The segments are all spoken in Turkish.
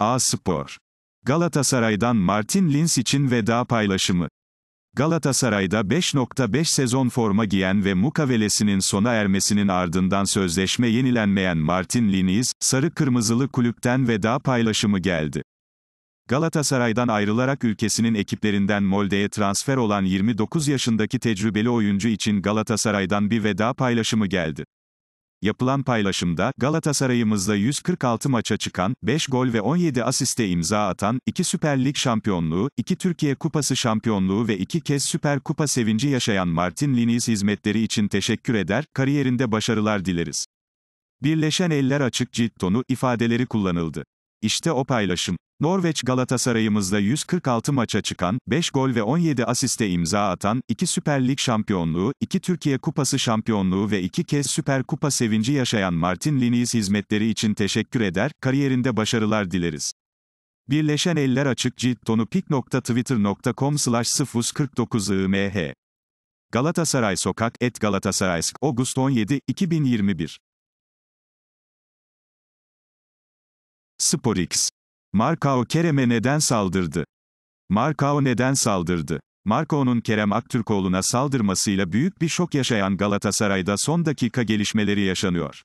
A Spor. Galatasaray'dan Martin Linz için veda paylaşımı. Galatasaray'da 5.5 sezon forma giyen ve mukavelesinin sona ermesinin ardından sözleşme yenilenmeyen Martin Liniz, sarı kırmızılı kulüpten veda paylaşımı geldi. Galatasaray'dan ayrılarak ülkesinin ekiplerinden Molde'ye transfer olan 29 yaşındaki tecrübeli oyuncu için Galatasaray'dan bir veda paylaşımı geldi. Yapılan paylaşımda, Galatasaray'ımızda 146 maça çıkan, 5 gol ve 17 asiste imza atan, 2 Süper Lig şampiyonluğu, 2 Türkiye Kupası şampiyonluğu ve 2 kez Süper Kupa sevinci yaşayan Martin Liniz hizmetleri için teşekkür eder, kariyerinde başarılar dileriz. Birleşen Eller Açık Cilt Tonu ifadeleri kullanıldı. İşte o paylaşım. Norveç Galatasaray'ımızda 146 maça çıkan, 5 gol ve 17 asiste imza atan, 2 Süper Lig şampiyonluğu, 2 Türkiye Kupası şampiyonluğu ve 2 kez Süper Kupa sevinci yaşayan Martin Linus hizmetleri için teşekkür eder, kariyerinde başarılar dileriz. Birleşen Eller Açık Cilt Tonu pik.twitter.com slash 49 imh Galatasaray Sokak, et Galatasaraysk, August 17, 2021 SporX. Markao Kerem'e neden saldırdı? Markao neden saldırdı? Markao'nun Kerem Aktürkoğlu'na saldırmasıyla büyük bir şok yaşayan Galatasaray'da son dakika gelişmeleri yaşanıyor.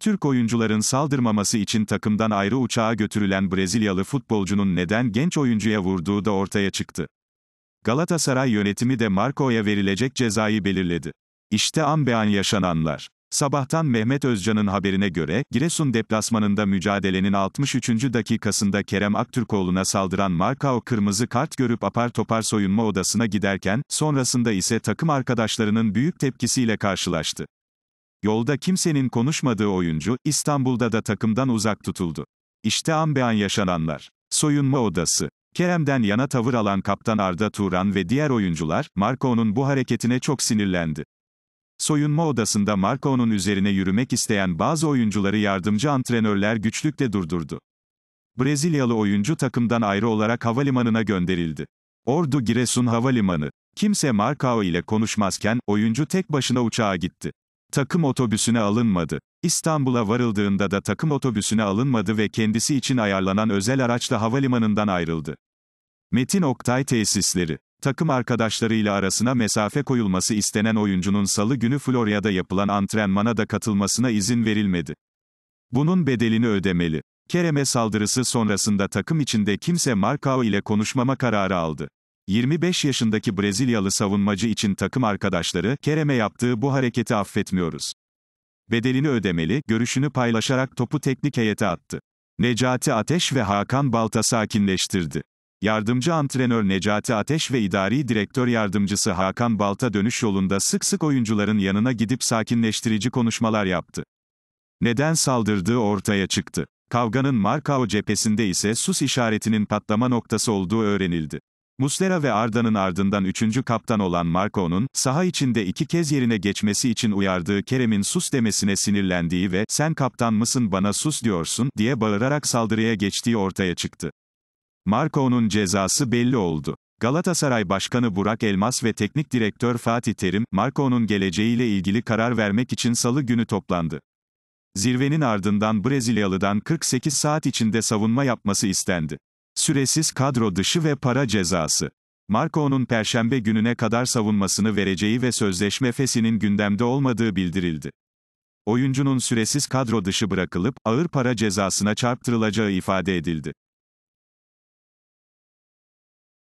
Türk oyuncuların saldırmaması için takımdan ayrı uçağa götürülen Brezilyalı futbolcunun neden genç oyuncuya vurduğu da ortaya çıktı. Galatasaray yönetimi de Marco'ya verilecek cezayı belirledi. İşte anbean yaşananlar. Sabahtan Mehmet Özcan'ın haberine göre, Giresun deplasmanında mücadelenin 63. dakikasında Kerem Aktürkoğlu'na saldıran Markao kırmızı kart görüp apar topar soyunma odasına giderken, sonrasında ise takım arkadaşlarının büyük tepkisiyle karşılaştı. Yolda kimsenin konuşmadığı oyuncu, İstanbul'da da takımdan uzak tutuldu. İşte anbean yaşananlar. Soyunma odası. Kerem'den yana tavır alan kaptan Arda Turan ve diğer oyuncular, Marko'nun bu hareketine çok sinirlendi. Soyunma odasında Marco'nun üzerine yürümek isteyen bazı oyuncuları yardımcı antrenörler güçlükle durdurdu. Brezilyalı oyuncu takımdan ayrı olarak havalimanına gönderildi. Ordu Giresun Havalimanı. Kimse Marcao ile konuşmazken, oyuncu tek başına uçağa gitti. Takım otobüsüne alınmadı. İstanbul'a varıldığında da takım otobüsüne alınmadı ve kendisi için ayarlanan özel araçla havalimanından ayrıldı. Metin Oktay Tesisleri takım arkadaşlarıyla arasına mesafe koyulması istenen oyuncunun salı günü Florya'da yapılan antrenmana da katılmasına izin verilmedi. Bunun bedelini ödemeli. Kerem'e saldırısı sonrasında takım içinde kimse Marcao ile konuşmama kararı aldı. 25 yaşındaki Brezilyalı savunmacı için takım arkadaşları, Kerem'e yaptığı bu hareketi affetmiyoruz. Bedelini ödemeli, görüşünü paylaşarak topu teknik heyete attı. Necati Ateş ve Hakan Balta sakinleştirdi. Yardımcı antrenör Necati Ateş ve idari direktör yardımcısı Hakan Balta dönüş yolunda sık sık oyuncuların yanına gidip sakinleştirici konuşmalar yaptı. Neden saldırdığı ortaya çıktı. Kavganın Markao cephesinde ise sus işaretinin patlama noktası olduğu öğrenildi. Muslera ve Arda'nın ardından üçüncü kaptan olan Marco'nun, saha içinde iki kez yerine geçmesi için uyardığı Kerem'in sus demesine sinirlendiği ve, sen kaptan mısın bana sus diyorsun, diye bağırarak saldırıya geçtiği ortaya çıktı. Marco'nun cezası belli oldu. Galatasaray Başkanı Burak Elmas ve Teknik Direktör Fatih Terim, Marco'nun geleceğiyle ilgili karar vermek için salı günü toplandı. Zirvenin ardından Brezilyalı'dan 48 saat içinde savunma yapması istendi. Süresiz kadro dışı ve para cezası. Marco'nun perşembe gününe kadar savunmasını vereceği ve sözleşme fesinin gündemde olmadığı bildirildi. Oyuncunun süresiz kadro dışı bırakılıp ağır para cezasına çarptırılacağı ifade edildi.